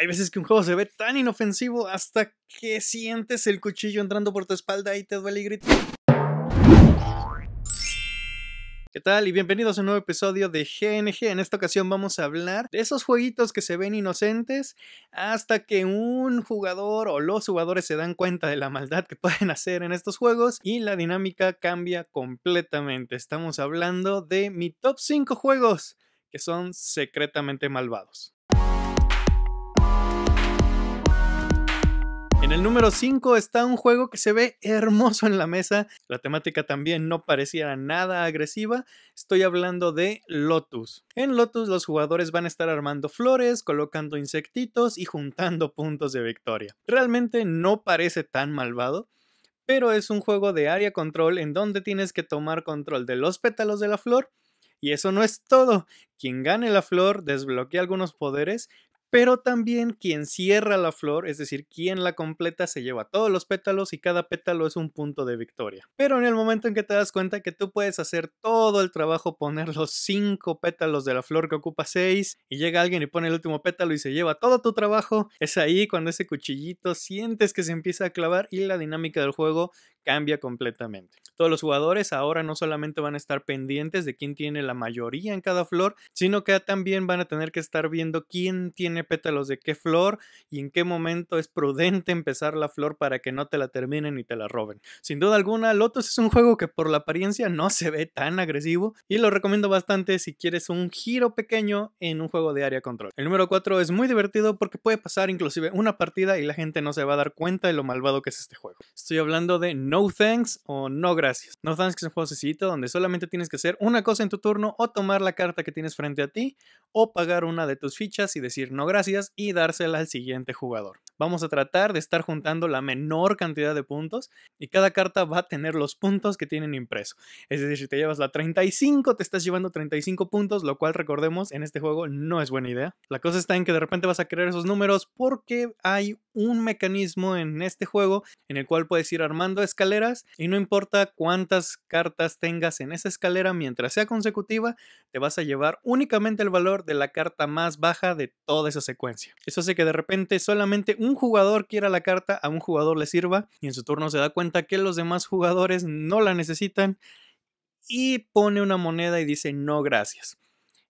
hay veces que un juego se ve tan inofensivo hasta que sientes el cuchillo entrando por tu espalda y te duele y gritar. ¿Qué tal? Y bienvenidos a un nuevo episodio de GNG. En esta ocasión vamos a hablar de esos jueguitos que se ven inocentes hasta que un jugador o los jugadores se dan cuenta de la maldad que pueden hacer en estos juegos y la dinámica cambia completamente. Estamos hablando de mi top 5 juegos que son secretamente malvados. En el número 5 está un juego que se ve hermoso en la mesa. La temática también no pareciera nada agresiva. Estoy hablando de Lotus. En Lotus los jugadores van a estar armando flores, colocando insectitos y juntando puntos de victoria. Realmente no parece tan malvado pero es un juego de área control en donde tienes que tomar control de los pétalos de la flor. Y eso no es todo. Quien gane la flor desbloquea algunos poderes, pero también quien cierra la flor, es decir, quien la completa, se lleva todos los pétalos y cada pétalo es un punto de victoria. Pero en el momento en que te das cuenta que tú puedes hacer todo el trabajo, poner los cinco pétalos de la flor que ocupa seis, y llega alguien y pone el último pétalo y se lleva todo tu trabajo, es ahí cuando ese cuchillito sientes que se empieza a clavar y la dinámica del juego cambia completamente. Todos los jugadores ahora no solamente van a estar pendientes de quién tiene la mayoría en cada flor, sino que también van a tener que estar viendo quién tiene pétalos de qué flor y en qué momento es prudente empezar la flor para que no te la terminen ni te la roben. Sin duda alguna, Lotus es un juego que por la apariencia no se ve tan agresivo y lo recomiendo bastante si quieres un giro pequeño en un juego de área control. El número 4 es muy divertido porque puede pasar inclusive una partida y la gente no se va a dar cuenta de lo malvado que es este juego. Estoy hablando de No no Thanks o No Gracias. No Thanks es un juego sencillito donde solamente tienes que hacer una cosa en tu turno o tomar la carta que tienes frente a ti o pagar una de tus fichas y decir no gracias y dársela al siguiente jugador. Vamos a tratar de estar juntando la menor cantidad de puntos y cada carta va a tener los puntos que tienen impreso. Es decir, si te llevas la 35, te estás llevando 35 puntos, lo cual recordemos en este juego no es buena idea. La cosa está en que de repente vas a querer esos números porque hay un mecanismo en este juego en el cual puedes ir armando escaleras y no importa cuántas cartas tengas en esa escalera, mientras sea consecutiva, te vas a llevar únicamente el valor de la carta más baja de toda esa secuencia. Eso hace que de repente solamente un jugador quiera la carta, a un jugador le sirva y en su turno se da cuenta que los demás jugadores no la necesitan y pone una moneda y dice no gracias.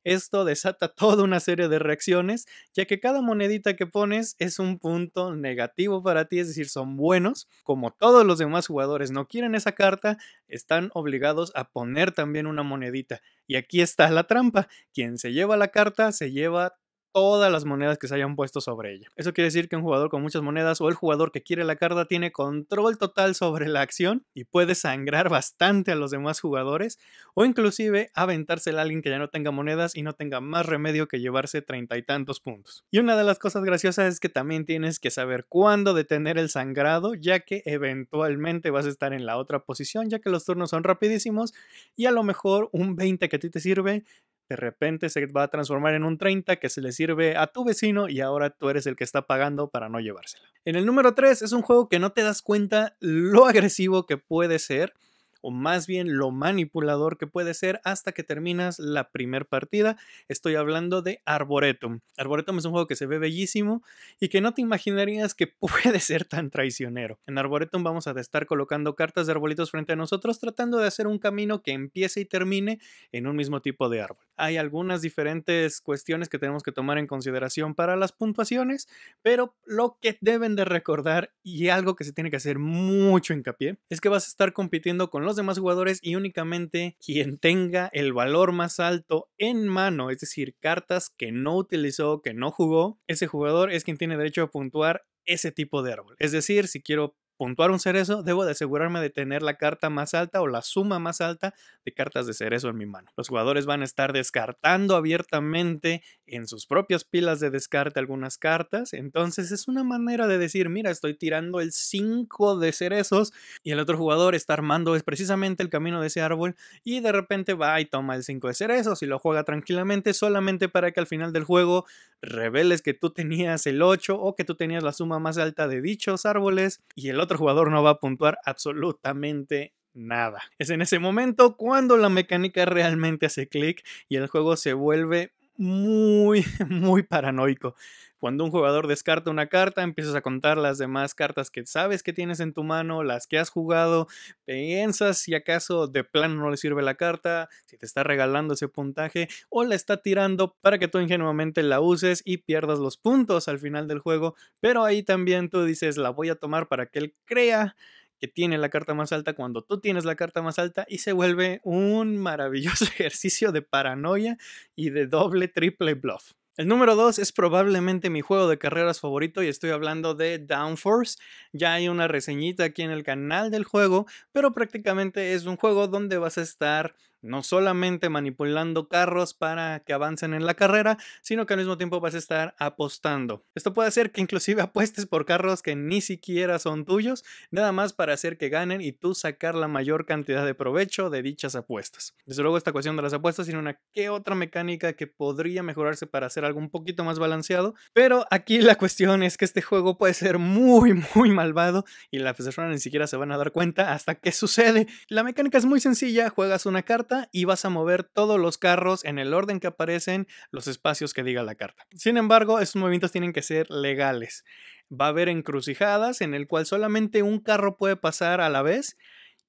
Esto desata toda una serie de reacciones, ya que cada monedita que pones es un punto negativo para ti, es decir, son buenos. Como todos los demás jugadores no quieren esa carta, están obligados a poner también una monedita. Y aquí está la trampa. Quien se lleva la carta se lleva todas las monedas que se hayan puesto sobre ella. Eso quiere decir que un jugador con muchas monedas o el jugador que quiere la carta tiene control total sobre la acción y puede sangrar bastante a los demás jugadores o inclusive aventársela a alguien que ya no tenga monedas y no tenga más remedio que llevarse treinta y tantos puntos. Y una de las cosas graciosas es que también tienes que saber cuándo detener el sangrado ya que eventualmente vas a estar en la otra posición ya que los turnos son rapidísimos y a lo mejor un 20 que a ti te sirve de repente se va a transformar en un 30 que se le sirve a tu vecino y ahora tú eres el que está pagando para no llevársela. En el número 3 es un juego que no te das cuenta lo agresivo que puede ser o más bien lo manipulador que puede ser hasta que terminas la primer partida. Estoy hablando de Arboretum. Arboretum es un juego que se ve bellísimo y que no te imaginarías que puede ser tan traicionero. En Arboretum vamos a estar colocando cartas de arbolitos frente a nosotros tratando de hacer un camino que empiece y termine en un mismo tipo de árbol hay algunas diferentes cuestiones que tenemos que tomar en consideración para las puntuaciones, pero lo que deben de recordar y algo que se tiene que hacer mucho hincapié es que vas a estar compitiendo con los demás jugadores y únicamente quien tenga el valor más alto en mano, es decir, cartas que no utilizó, que no jugó, ese jugador es quien tiene derecho a puntuar ese tipo de árbol. Es decir, si quiero puntuar un cerezo, debo de asegurarme de tener la carta más alta o la suma más alta de cartas de cerezo en mi mano. Los jugadores van a estar descartando abiertamente en sus propias pilas de descarte algunas cartas, entonces es una manera de decir, mira, estoy tirando el 5 de cerezos y el otro jugador está armando es precisamente el camino de ese árbol y de repente va y toma el 5 de cerezos y lo juega tranquilamente solamente para que al final del juego reveles que tú tenías el 8 o que tú tenías la suma más alta de dichos árboles y el otro otro jugador no va a puntuar absolutamente nada. Es en ese momento cuando la mecánica realmente hace clic y el juego se vuelve muy, muy paranoico. Cuando un jugador descarta una carta, empiezas a contar las demás cartas que sabes que tienes en tu mano, las que has jugado, piensas si acaso de plano no le sirve la carta, si te está regalando ese puntaje o la está tirando para que tú ingenuamente la uses y pierdas los puntos al final del juego, pero ahí también tú dices la voy a tomar para que él crea que tiene la carta más alta cuando tú tienes la carta más alta y se vuelve un maravilloso ejercicio de paranoia y de doble triple bluff. El número 2 es probablemente mi juego de carreras favorito y estoy hablando de Downforce. Ya hay una reseñita aquí en el canal del juego, pero prácticamente es un juego donde vas a estar no solamente manipulando carros para que avancen en la carrera, sino que al mismo tiempo vas a estar apostando. Esto puede hacer que inclusive apuestes por carros que ni siquiera son tuyos, nada más para hacer que ganen y tú sacar la mayor cantidad de provecho de dichas apuestas. Desde luego esta cuestión de las apuestas tiene una que otra mecánica que podría mejorarse para hacer algo un poquito más balanceado, pero aquí la cuestión es que este juego puede ser muy muy malvado y las personas ni siquiera se van a dar cuenta hasta que sucede. La mecánica es muy sencilla, juegas una carta y vas a mover todos los carros en el orden que aparecen los espacios que diga la carta. Sin embargo, estos movimientos tienen que ser legales. Va a haber encrucijadas en el cual solamente un carro puede pasar a la vez.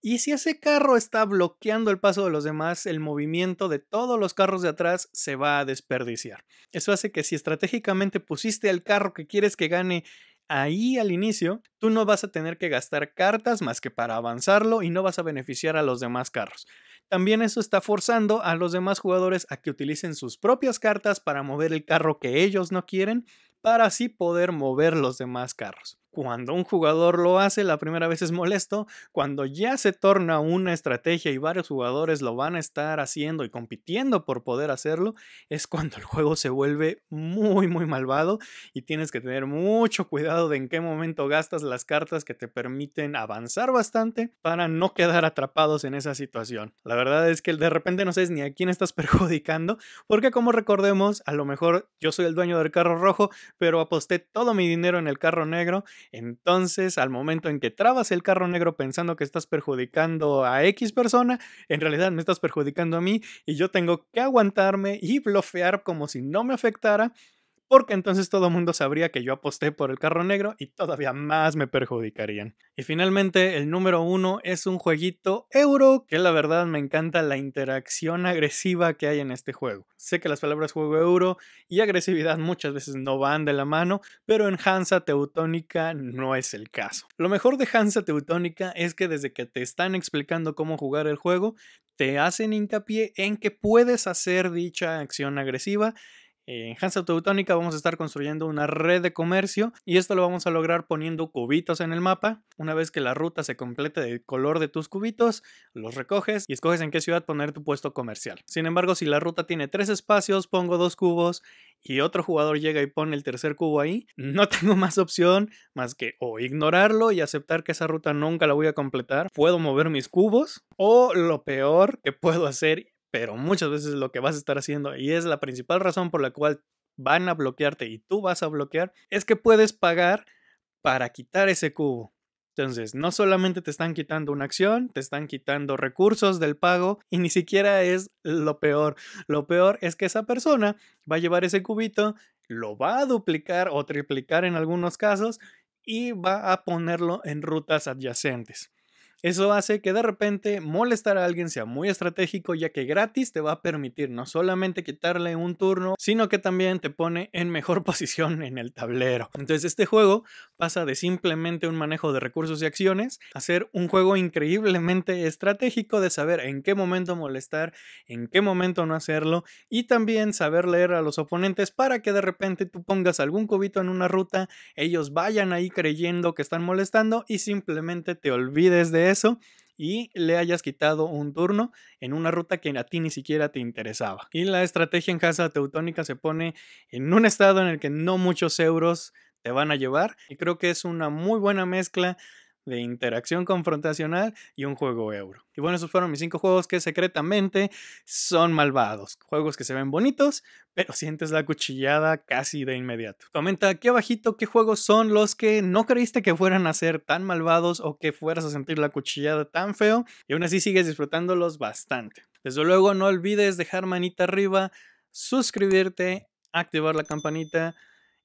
Y si ese carro está bloqueando el paso de los demás, el movimiento de todos los carros de atrás se va a desperdiciar. Eso hace que si estratégicamente pusiste el carro que quieres que gane ahí al inicio, tú no vas a tener que gastar cartas más que para avanzarlo y no vas a beneficiar a los demás carros. También eso está forzando a los demás jugadores a que utilicen sus propias cartas para mover el carro que ellos no quieren, para así poder mover los demás carros. Cuando un jugador lo hace, la primera vez es molesto. Cuando ya se torna una estrategia y varios jugadores lo van a estar haciendo y compitiendo por poder hacerlo, es cuando el juego se vuelve muy, muy malvado y tienes que tener mucho cuidado de en qué momento gastas las cartas que te permiten avanzar bastante para no quedar atrapados en esa situación. La verdad es que de repente no sabes ni a quién estás perjudicando, porque como recordemos, a lo mejor yo soy el dueño del carro rojo, pero aposté todo mi dinero en el carro negro entonces, al momento en que trabas el carro negro pensando que estás perjudicando a X persona, en realidad me estás perjudicando a mí y yo tengo que aguantarme y bloquear como si no me afectara porque entonces todo el mundo sabría que yo aposté por el carro negro y todavía más me perjudicarían. Y finalmente, el número uno es un jueguito euro, que la verdad me encanta la interacción agresiva que hay en este juego. Sé que las palabras juego euro y agresividad muchas veces no van de la mano, pero en Hansa Teutónica no es el caso. Lo mejor de Hansa Teutónica es que desde que te están explicando cómo jugar el juego, te hacen hincapié en que puedes hacer dicha acción agresiva en Hansa Teutónica vamos a estar construyendo una red de comercio y esto lo vamos a lograr poniendo cubitos en el mapa. Una vez que la ruta se complete del color de tus cubitos, los recoges y escoges en qué ciudad poner tu puesto comercial. Sin embargo, si la ruta tiene tres espacios, pongo dos cubos y otro jugador llega y pone el tercer cubo ahí, no tengo más opción más que o ignorarlo y aceptar que esa ruta nunca la voy a completar. Puedo mover mis cubos o lo peor que puedo hacer pero muchas veces lo que vas a estar haciendo y es la principal razón por la cual van a bloquearte y tú vas a bloquear es que puedes pagar para quitar ese cubo. Entonces, no solamente te están quitando una acción, te están quitando recursos del pago y ni siquiera es lo peor. Lo peor es que esa persona va a llevar ese cubito, lo va a duplicar o triplicar en algunos casos y va a ponerlo en rutas adyacentes. Eso hace que de repente molestar a alguien sea muy estratégico ya que gratis te va a permitir no solamente quitarle un turno, sino que también te pone en mejor posición en el tablero. Entonces este juego pasa de simplemente un manejo de recursos y acciones a ser un juego increíblemente estratégico de saber en qué momento molestar, en qué momento no hacerlo y también saber leer a los oponentes para que de repente tú pongas algún cubito en una ruta, ellos vayan ahí creyendo que están molestando y simplemente te olvides de eso y le hayas quitado un turno en una ruta que a ti ni siquiera te interesaba. Y la estrategia en casa teutónica se pone en un estado en el que no muchos euros te van a llevar y creo que es una muy buena mezcla de interacción confrontacional y un juego euro. Y bueno, esos fueron mis cinco juegos que secretamente son malvados. Juegos que se ven bonitos, pero sientes la cuchillada casi de inmediato. Comenta aquí abajito qué juegos son los que no creíste que fueran a ser tan malvados o que fueras a sentir la cuchillada tan feo y aún así sigues disfrutándolos bastante. Desde luego no olvides dejar manita arriba, suscribirte, activar la campanita